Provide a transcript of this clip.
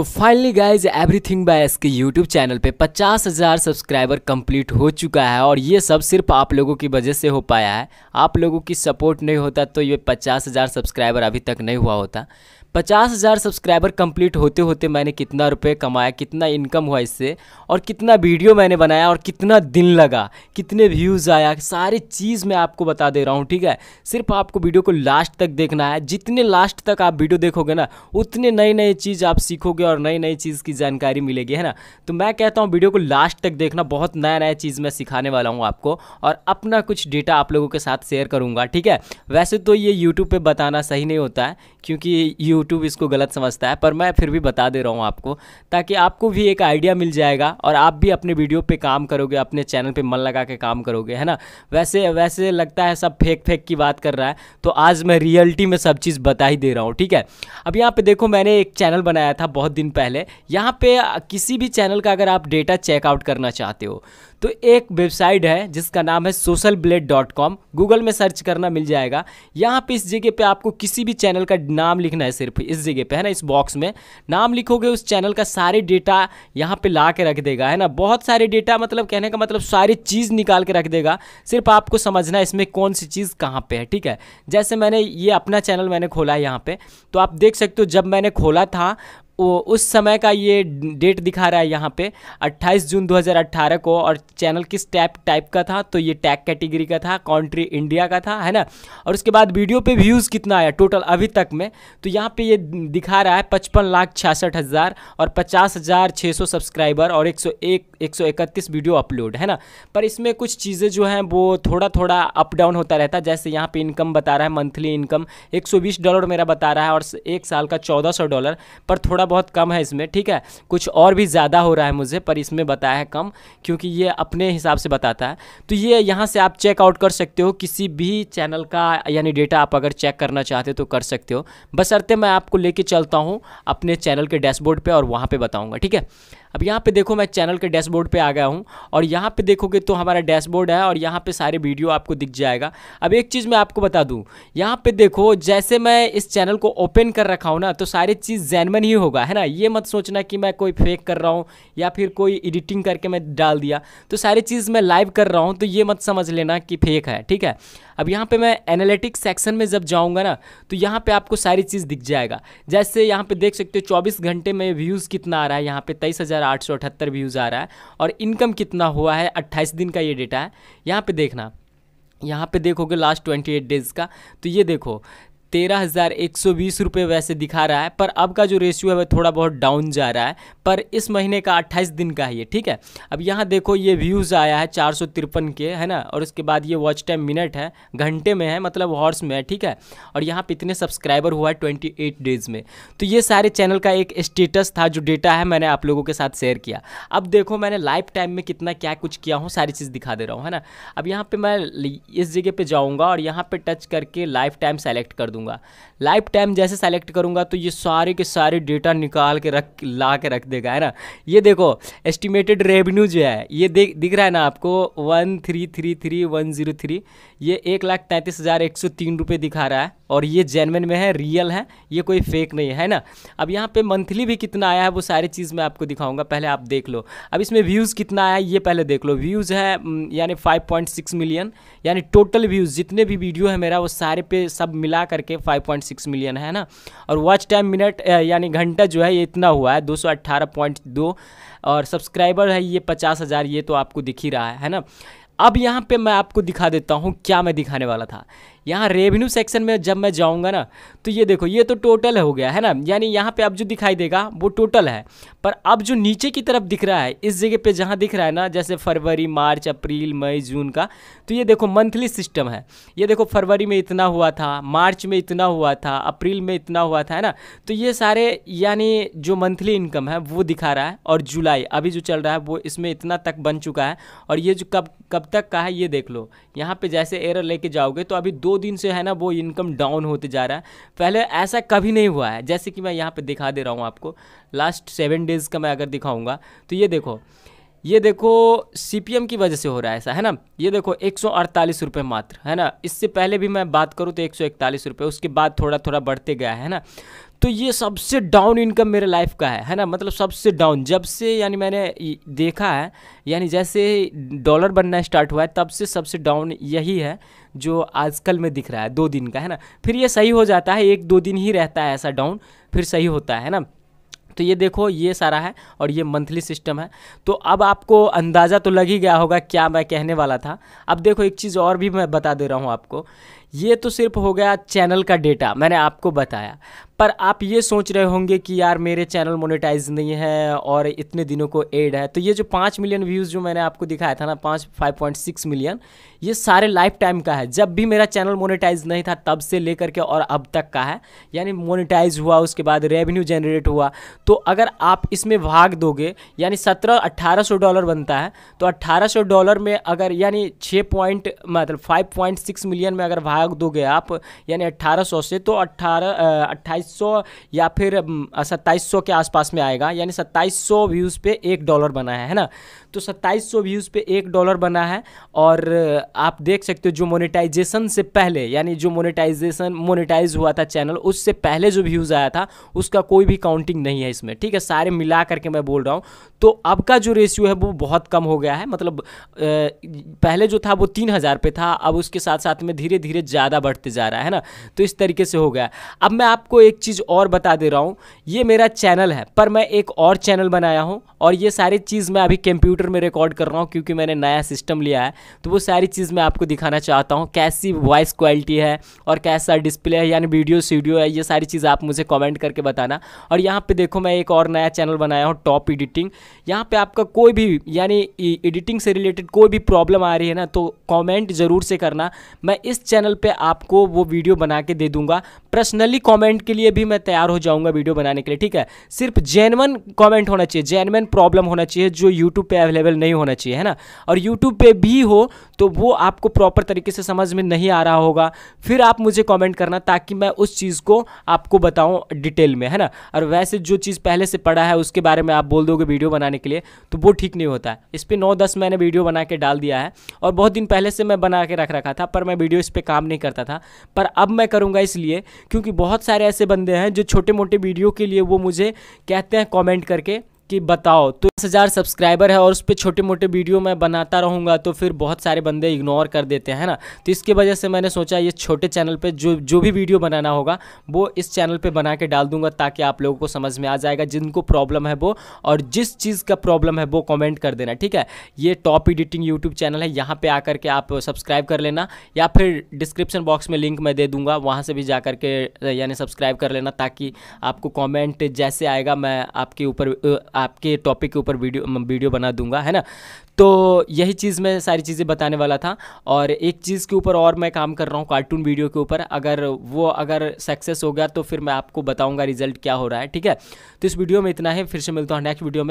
तो finally guys everything by S K YouTube channel पे पचास हज़ार सब्सक्राइबर कंप्लीट हो चुका है और ये सब सिर्फ आप लोगों की वजह से हो पाया है आप लोगों की सपोर्ट नहीं होता तो ये पचास हज़ार सब्सक्राइबर अभी तक नहीं हुआ होता पचास हज़ार सब्सक्राइबर कंप्लीट होते होते मैंने कितना रुपए कमाया कितना इनकम हुआ इससे और कितना वीडियो मैंने बनाया और कितना दिन लगा कितने व्यूज़ आया सारी चीज़ मैं आपको बता दे रहा हूँ ठीक है सिर्फ आपको वीडियो को लास्ट तक देखना है जितने लास्ट तक आप वीडियो देखोगे ना उतने नई नए चीज़ आप सीखोगे और नई नई चीज़ की जानकारी मिलेगी है ना तो मैं कहता हूँ वीडियो को लास्ट तक देखना बहुत नया नया चीज़ मैं सिखाने वाला हूँ आपको और अपना कुछ डेटा आप लोगों के साथ शेयर करूँगा ठीक है वैसे तो ये यूट्यूब पर बताना सही नहीं होता है क्योंकि यू यूट्यूब इसको गलत समझता है पर मैं फिर भी बता दे रहा हूँ आपको ताकि आपको भी एक आइडिया मिल जाएगा और आप भी अपने वीडियो पे काम करोगे अपने चैनल पे मन लगा के काम करोगे है ना वैसे वैसे लगता है सब फेक फेक की बात कर रहा है तो आज मैं रियलिटी में सब चीज़ बता ही दे रहा हूँ ठीक है अब यहाँ पर देखो मैंने एक चैनल बनाया था बहुत दिन पहले यहाँ पर किसी भी चैनल का अगर आप डेटा चेकआउट करना चाहते हो तो एक वेबसाइट है जिसका नाम है social blade dot com Google में सर्च करना मिल जाएगा यहाँ पे इस जगह पे आपको किसी भी चैनल का नाम लिखना है सिर्फ सिर्फ इस जगह पे है ना इस बॉक्स में नाम लिखोगे उस चैनल का सारे डेटा यहाँ पे ला के रख देगा है ना बहुत सारे डेटा मतलब कहने का मतलब सारी चीज़ निकाल के रख देगा सिर्फ आपको समझना इसमें कौन सी चीज़ कहाँ पर है ठीक है जैसे मैंने ये अपना चैनल मैंने खोला है यहाँ पर तो आप देख सकते हो जब मैंने खोला था वो उस समय का ये डेट दिखा रहा है यहाँ पे 28 जून 2018 को और चैनल किस टैप टाइप का था तो ये टैग कैटेगरी का था कंट्री इंडिया का था है ना और उसके बाद वीडियो पे व्यूज़ कितना आया टोटल अभी तक में तो यहाँ पे ये दिखा रहा है पचपन लाख छियासठ हज़ार और पचास हज़ार छः सौ सब्सक्राइबर और एक सौ एक 131 वीडियो अपलोड है ना पर इसमें कुछ चीज़ें जो हैं वो थोड़ा थोड़ा अप डाउन होता रहता है जैसे यहाँ पे इनकम बता रहा है मंथली इनकम 120 डॉलर मेरा बता रहा है और एक साल का 1400 डॉलर पर थोड़ा बहुत कम है इसमें ठीक है कुछ और भी ज़्यादा हो रहा है मुझे पर इसमें बताया है कम क्योंकि ये अपने हिसाब से बताता है तो ये यहाँ से आप चेकआउट कर सकते हो किसी भी चैनल का यानी डेटा आप अगर चेक करना चाहते हो तो कर सकते हो बसरते मैं आपको लेके चलता हूँ अपने चैनल के डैशबोर्ड पर और वहाँ पर बताऊँगा ठीक है अब यहाँ पे देखो मैं चैनल के डैशबोर्ड पे आ गया हूँ और यहाँ पे देखोगे तो हमारा डैशबोर्ड है और यहाँ पे सारे वीडियो आपको दिख जाएगा अब एक चीज़ मैं आपको बता दूँ यहाँ पे देखो जैसे मैं इस चैनल को ओपन कर रखा हूँ ना तो सारी चीज़ जैनमन ही होगा है ना ये मत सोचना कि मैं कोई फेक कर रहा हूँ या फिर कोई एडिटिंग करके मैं डाल दिया तो सारी चीज़ मैं लाइव कर रहा हूँ तो ये मत समझ लेना कि फेक है ठीक है अब यहाँ पे मैं एनालिटिक सेक्शन में जब जाऊँगा ना तो यहाँ पे आपको सारी चीज़ दिख जाएगा जैसे यहाँ पे देख सकते हो चौबीस घंटे में व्यूज़ कितना आ रहा है यहाँ पे तेईस हज़ार हज़ार व्यूज़ आ रहा है और इनकम कितना हुआ है अट्ठाईस दिन का ये डेटा है यहाँ पर देखना यहाँ पे देखोगे लास्ट ट्वेंटी एट डेज़ का तो ये देखो तेरह हज़ार एक सौ बीस रुपये वैसे दिखा रहा है पर अब का जो रेशियो है वह थोड़ा बहुत डाउन जा रहा है पर इस महीने का अट्ठाईस दिन का है ये ठीक है अब यहाँ देखो ये व्यूज़ आया है चार सौ तिरपन के है ना और उसके बाद ये वॉच टाइम मिनट है घंटे में है मतलब हॉर्स में है ठीक है और यहाँ पर इतने सब्सक्राइबर हुआ है ट्वेंटी एट डेज में तो ये सारे चैनल का एक स्टेटस था जो डेटा है मैंने आप लोगों के साथ शेयर किया अब देखो मैंने लाइफ टाइम में कितना क्या कुछ किया हूँ सारी चीज़ दिखा दे रहा हूँ है ना अब यहाँ पर मैं इस जगह पर जाऊँगा और यहाँ पर टच करके लाइफ टाइम सेलेक्ट कर दूँगा दूंगा लाइफ टाइम जैसे सेलेक्ट करूंगा तो ये सारे के सारे डेटा निकाल के रख ला के रख देगा है ना ये देखो एस्टिमेटेड रेवेन्यू जो है ये देख दिख रहा है ना आपको one three three three one zero three ये एक लाख तैंतीस हज़ार एक सौ तीन रुपये दिखा रहा है और ये जेनविन में है रियल है ये कोई फेक नहीं है ना अब यहाँ पे मंथली भी कितना आया है वो सारी चीज़ मैं आपको दिखाऊंगा पहले आप देख लो अब इसमें व्यूज़ कितना आया है ये पहले देख लो व्यूज़ है यानी 5.6 मिलियन यानी टोटल व्यूज़ जितने भी वीडियो है मेरा वो सारे पे सब मिला करके 5.6 मिलियन है ना और वॉच टाइम मिनट यानी घंटा जो है ये इतना हुआ है दो और सब्सक्राइबर है ये पचास हज़ार ये तो आपको दिख ही रहा है, है ना अब यहाँ पे मैं आपको दिखा देता हूँ क्या मैं दिखाने वाला था यहाँ रेवेन्यू सेक्शन में जब मैं जाऊँगा ना तो ये देखो ये तो टोटल हो गया है ना यानी यहाँ पे अब जो दिखाई देगा वो टोटल है पर अब जो नीचे की तरफ दिख रहा है इस जगह पे जहाँ दिख रहा है ना जैसे फरवरी मार्च अप्रैल मई जून का तो ये देखो मंथली सिस्टम है ये देखो फरवरी में इतना हुआ था मार्च में इतना हुआ था अप्रैल में इतना हुआ था है ना तो ये सारे यानी जो मंथली इनकम है वो दिखा रहा है और जुलाई अभी जो चल रहा है वो इसमें इतना तक बन चुका है और ये जो कब कब तक का है ये देख लो यहाँ पे जैसे एरर लेके जाओगे तो अभी दो दिन से है ना वो इनकम डाउन होते जा रहा है पहले ऐसा कभी नहीं हुआ है जैसे कि मैं यहाँ पे दिखा दे रहा हूँ आपको लास्ट सेवन डेज़ का मैं अगर दिखाऊँगा तो ये देखो ये देखो सीपीएम की वजह से हो रहा है ऐसा है ना ये देखो एक सौ अड़तालीस रुपये मात्र है ना इससे पहले भी मैं बात करूँ तो एक सौ इकतालीस रुपये उसके बाद थोड़ा थोड़ा बढ़ते गया है ना तो ये सबसे डाउन इनकम मेरे लाइफ का है है ना मतलब सबसे डाउन जब से यानी मैंने देखा है यानी जैसे डॉलर बनना स्टार्ट हुआ है तब से सबसे डाउन यही है जो आजकल में दिख रहा है दो दिन का है ना फिर ये सही हो जाता है एक दो दिन ही रहता है ऐसा डाउन फिर सही होता है ना तो ये देखो ये सारा है और ये मंथली सिस्टम है तो अब आपको अंदाज़ा तो लग ही गया होगा क्या मैं कहने वाला था अब देखो एक चीज़ और भी मैं बता दे रहा हूँ आपको ये तो सिर्फ हो गया चैनल का डेटा मैंने आपको बताया पर आप ये सोच रहे होंगे कि यार मेरे चैनल मोनेटाइज नहीं है और इतने दिनों को एड है तो ये जो पाँच मिलियन व्यूज़ जो मैंने आपको दिखाया था ना पाँच फाइव पॉइंट सिक्स मिलियन ये सारे लाइफ टाइम का है जब भी मेरा चैनल मोनेटाइज नहीं था तब से लेकर के और अब तक का है यानी मोनेटाइज हुआ उसके बाद रेवेन्यू जनरेट हुआ तो अगर आप इसमें भाग दोगे यानी सत्रह अट्ठारह डॉलर बनता है तो अट्ठारह डॉलर में अगर यानी छः पॉइंट मतलब फाइव पॉइंट सिक्स मिलियन में अगर भाग दोगे आप यानी अट्ठारह से तो अट्ठारह अट्ठाईस सौ या फिर सत्ताईस सौ के आसपास में आएगा यानी सत्ताईस सौ व्यूज़ पे एक डॉलर बना है है ना तो सत्ताईस सौ व्यूज़ पे एक डॉलर बना है और आप देख सकते हो जो मोनेटाइजेशन से पहले यानी जो मोनेटाइजेशन मोनेटाइज हुआ था चैनल उससे पहले जो व्यूज़ आया था उसका कोई भी काउंटिंग नहीं है इसमें ठीक है सारे मिला करके मैं बोल रहा हूँ तो अब का जो रेशियो है वो बहुत कम हो गया है मतलब पहले जो था वो तीन हज़ार पे था अब उसके साथ साथ में धीरे धीरे ज़्यादा बढ़ते जा रहा है ना तो इस तरीके से हो गया अब मैं आपको एक चीज़ और बता दे रहा हूँ ये मेरा चैनल है पर मैं एक और चैनल बनाया हूँ और ये सारी चीज़ मैं अभी कंप्यूटर में रिकॉर्ड कर रहा हूँ क्योंकि मैंने नया सिस्टम लिया है तो वो सारी चीज़ मैं आपको दिखाना चाहता हूँ कैसी वॉइस क्वालिटी है और कैसा डिस्प्ले है यानी वीडियो स्टूडियो है ये सारी चीज़ आप मुझे कॉमेंट करके बताना और यहाँ पर देखो मैं एक और नया चैनल बनाया हूँ टॉप एडिटिंग यहाँ पर आपका कोई भी यानी एडिटिंग से रिलेटेड कोई भी प्रॉब्लम आ रही है ना तो कॉमेंट ज़रूर से करना मैं इस चैनल पर आपको वो वीडियो बना के दे दूँगा पर्सनली कॉमेंट के लिए लिए भी मैं तैयार हो जाऊंगा वीडियो बनाने के लिए ठीक है सिर्फ जेनवन कॉमेंट होना चाहिए जेनवन प्रॉब्लम होना चाहिए जो यूट्यूब पर अवेलेबल नहीं होना चाहिए है ना और यूट्यूब पर भी हो तो वो आपको प्रॉपर तरीके से समझ में नहीं आ रहा होगा फिर आप मुझे कॉमेंट करना ताकि मैं उस चीज़ को आपको बताऊँ डिटेल में है ना और वैसे जो चीज़ पहले से पड़ा है उसके बारे में आप बोल दोगे वीडियो बनाने के लिए तो वो ठीक नहीं होता है इस पर नौ दस मैंने वीडियो बना के डाल दिया है और बहुत दिन पहले से मैं बना के रख रखा था पर मैं वीडियो इस पर काम नहीं करता था पर अब मैं करूँगा इसलिए क्योंकि बहुत सारे ऐसे बंदे हैं जो छोटे मोटे वीडियो के लिए वो मुझे कहते हैं कॉमेंट करके कि बताओ तो दस हज़ार सब्सक्राइबर है और उस पर छोटे मोटे वीडियो मैं बनाता रहूँगा तो फिर बहुत सारे बंदे इग्नोर कर देते हैं ना तो इसकी वजह से मैंने सोचा ये छोटे चैनल पर जो जो भी वीडियो बनाना होगा वो इस चैनल पर बना के डाल दूंगा ताकि आप लोगों को समझ में आ जाएगा जिनको प्रॉब्लम है वो और जिस चीज़ का प्रॉब्लम है वो कॉमेंट कर देना ठीक है ये टॉप एडिटिंग यूट्यूब चैनल है यहाँ पर आकर के आप सब्सक्राइब कर लेना या फिर डिस्क्रिप्शन बॉक्स में लिंक मैं दे दूँगा वहाँ से भी जा कर के यानी सब्सक्राइब कर लेना ताकि आपको कॉमेंट जैसे आएगा मैं आपके ऊपर आपके टॉपिक के ऊपर वीडियो वीडियो बना दूंगा है ना तो यही चीज़ मैं सारी चीज़ें बताने वाला था और एक चीज़ के ऊपर और मैं काम कर रहा हूँ कार्टून वीडियो के ऊपर अगर वो अगर सक्सेस हो गया तो फिर मैं आपको बताऊँगा रिजल्ट क्या हो रहा है ठीक है तो इस वीडियो में इतना है फिर से मिलता हूँ नेक्स्ट वीडियो में